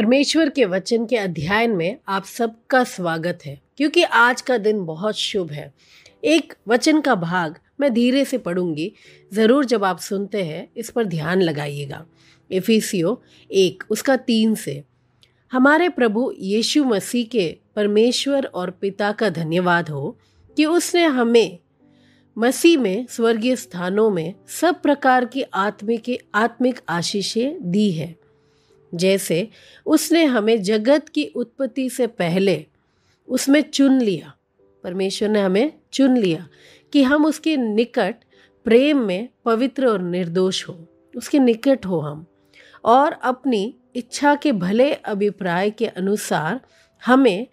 परमेश्वर के वचन के अध्ययन में आप सबका स्वागत है क्योंकि आज का दिन बहुत शुभ है एक वचन का भाग मैं धीरे से पढ़ूंगी ज़रूर जब आप सुनते हैं इस पर ध्यान लगाइएगा एफिसियो एक उसका तीन से हमारे प्रभु यीशु मसीह के परमेश्वर और पिता का धन्यवाद हो कि उसने हमें मसीह में स्वर्गीय स्थानों में सब प्रकार की आत्मिक आत्मिक आशीषें दी है जैसे उसने हमें जगत की उत्पत्ति से पहले उसमें चुन लिया परमेश्वर ने हमें चुन लिया कि हम उसके निकट प्रेम में पवित्र और निर्दोष हो उसके निकट हो हम और अपनी इच्छा के भले अभिप्राय के अनुसार हमें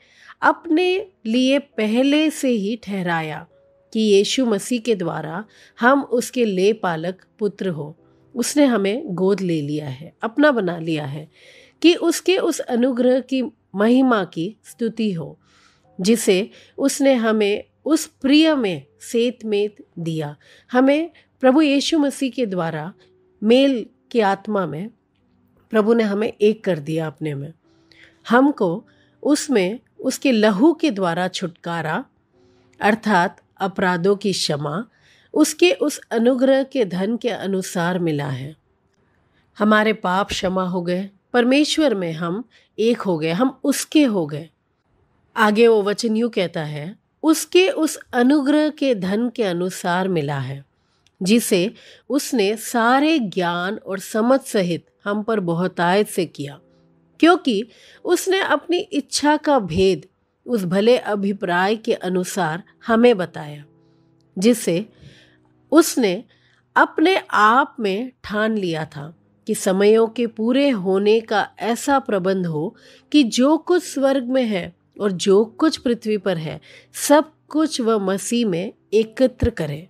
अपने लिए पहले से ही ठहराया कि यीशु मसीह के द्वारा हम उसके ले पालक पुत्र हो उसने हमें गोद ले लिया है अपना बना लिया है कि उसके उस अनुग्रह की महिमा की स्तुति हो जिसे उसने हमें उस प्रिय में सेत में दिया हमें प्रभु यीशु मसीह के द्वारा मेल की आत्मा में प्रभु ने हमें एक कर दिया अपने में हमको उसमें उसके लहू के द्वारा छुटकारा अर्थात अपराधों की क्षमा उसके उस अनुग्रह के धन के अनुसार मिला है हमारे पाप क्षमा हो गए परमेश्वर में हम एक हो गए हम उसके हो गए आगे वो वचन यूँ कहता है उसके उस अनुग्रह के धन के अनुसार मिला है जिसे उसने सारे ज्ञान और समझ सहित हम पर बहुतायत से किया क्योंकि उसने अपनी इच्छा का भेद उस भले अभिप्राय के अनुसार हमें बताया जिसे उसने अपने आप में ठान लिया था कि समयों के पूरे होने का ऐसा प्रबंध हो कि जो कुछ स्वर्ग में है और जो कुछ पृथ्वी पर है सब कुछ वह मसीह में एकत्र करे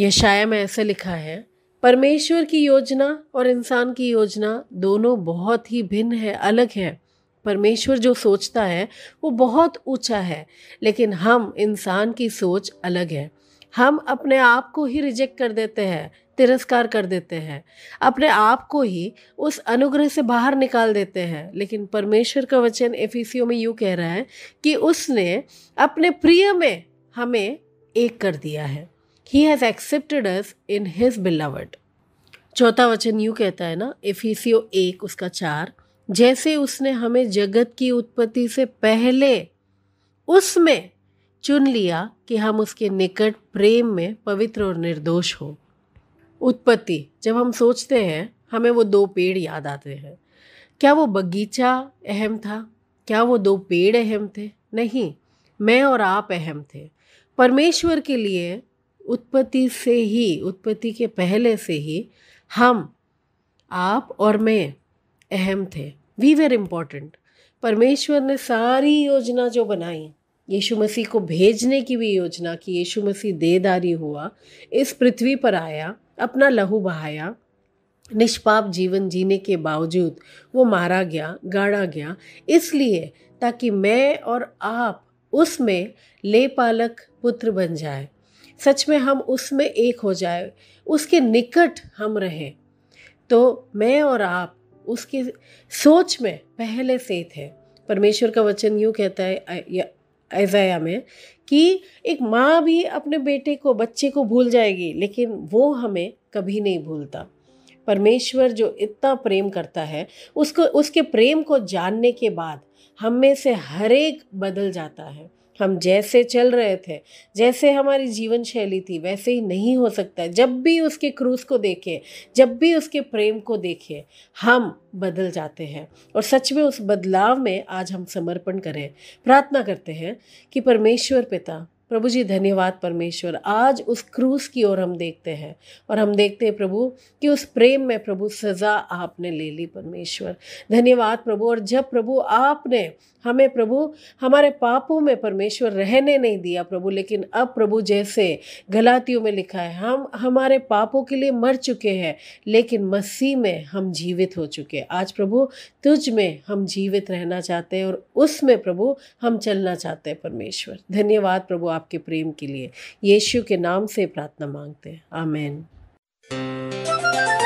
यशाया में ऐसा लिखा है परमेश्वर की योजना और इंसान की योजना दोनों बहुत ही भिन्न है अलग है परमेश्वर जो सोचता है वो बहुत ऊंचा है लेकिन हम इंसान की सोच अलग है हम अपने आप को ही रिजेक्ट कर देते हैं तिरस्कार कर देते हैं अपने आप को ही उस अनुग्रह से बाहर निकाल देते हैं लेकिन परमेश्वर का वचन एफिसियो में यूँ कह रहा है कि उसने अपने प्रिय में हमें एक कर दिया है he has accepted us in his बिलावट चौथा वचन यूँ कहता है ना एफिसियो एक उसका चार जैसे उसने हमें जगत की उत्पत्ति से पहले उसमें चुन लिया कि हम उसके निकट प्रेम में पवित्र और निर्दोष हो उत्पत्ति जब हम सोचते हैं हमें वो दो पेड़ याद आते हैं क्या वो बगीचा अहम था क्या वो दो पेड़ अहम थे नहीं मैं और आप अहम थे परमेश्वर के लिए उत्पत्ति से ही उत्पत्ति के पहले से ही हम आप और मैं अहम थे वी वेर इम्पॉर्टेंट परमेश्वर ने सारी योजना जो बनाई यीशु मसीह को भेजने की भी योजना कि यीशु मसीह देदारी हुआ इस पृथ्वी पर आया अपना लहू बहाया निष्पाप जीवन जीने के बावजूद वो मारा गया गाड़ा गया इसलिए ताकि मैं और आप उसमें ले पालक पुत्र बन जाए सच में हम उसमें एक हो जाए उसके निकट हम रहें तो मैं और आप उसके सोच में पहले से थे परमेश्वर का वचन यूँ कहता है अजया में कि एक माँ भी अपने बेटे को बच्चे को भूल जाएगी लेकिन वो हमें कभी नहीं भूलता परमेश्वर जो इतना प्रेम करता है उसको उसके प्रेम को जानने के बाद हम में से हर एक बदल जाता है हम जैसे चल रहे थे जैसे हमारी जीवन शैली थी वैसे ही नहीं हो सकता जब भी उसके क्रूज को देखें जब भी उसके प्रेम को देखें हम बदल जाते हैं और सच में उस बदलाव में आज हम समर्पण करें प्रार्थना करते हैं कि परमेश्वर पिता प्रभु जी धन्यवाद परमेश्वर आज उस क्रूस की ओर हम देखते हैं और हम देखते हैं प्रभु कि उस प्रेम में प्रभु सज़ा आपने ले ली परमेश्वर धन्यवाद प्रभु और जब प्रभु आपने हमें प्रभु हमारे पापों में परमेश्वर रहने नहीं दिया प्रभु लेकिन अब प्रभु जैसे गलातियों में लिखा है हम हमारे पापों के लिए मर चुके हैं लेकिन मसीह में हम जीवित हो चुके हैं आज प्रभु तुझ में हम जीवित रहना चाहते हैं और उसमें प्रभु हम चलना चाहते हैं परमेश्वर धन्यवाद प्रभु आपके प्रेम के लिए यीशु के नाम से प्रार्थना मांगते हैं आमेन